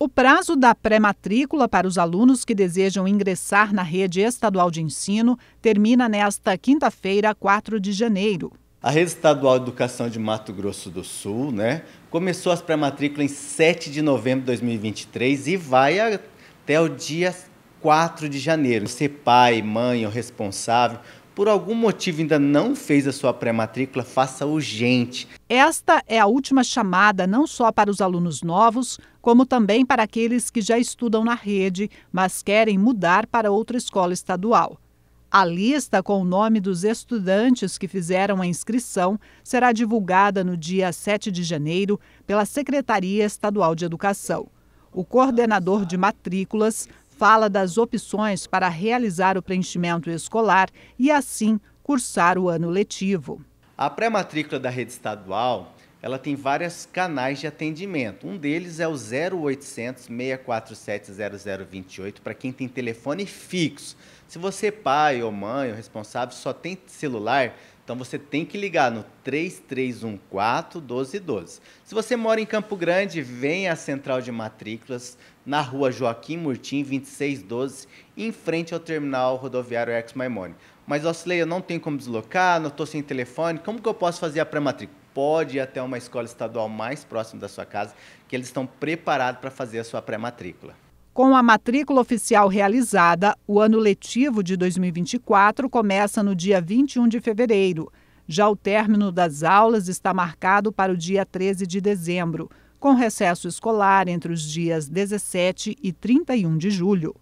O prazo da pré-matrícula para os alunos que desejam ingressar na rede estadual de ensino termina nesta quinta-feira, 4 de janeiro. A rede estadual de educação de Mato Grosso do Sul né, começou as pré-matrículas em 7 de novembro de 2023 e vai até o dia 4 de janeiro. Você, pai, mãe ou responsável, por algum motivo ainda não fez a sua pré-matrícula, faça urgente. Esta é a última chamada não só para os alunos novos, como também para aqueles que já estudam na rede, mas querem mudar para outra escola estadual. A lista com o nome dos estudantes que fizeram a inscrição será divulgada no dia 7 de janeiro pela Secretaria Estadual de Educação. O coordenador de matrículas fala das opções para realizar o preenchimento escolar e assim cursar o ano letivo. A pré-matrícula da rede estadual, ela tem vários canais de atendimento. Um deles é o 0800 647 0028 para quem tem telefone fixo. Se você é pai ou mãe ou responsável só tem celular, então você tem que ligar no 3314 1212. Se você mora em Campo Grande, vem à central de matrículas na rua Joaquim Murtim 2612, em frente ao terminal rodoviário Ex Maimone. Mas, Osley, eu não tenho como deslocar, não estou sem telefone, como que eu posso fazer a pré-matrícula? Pode ir até uma escola estadual mais próxima da sua casa, que eles estão preparados para fazer a sua pré-matrícula. Com a matrícula oficial realizada, o ano letivo de 2024 começa no dia 21 de fevereiro. Já o término das aulas está marcado para o dia 13 de dezembro, com recesso escolar entre os dias 17 e 31 de julho.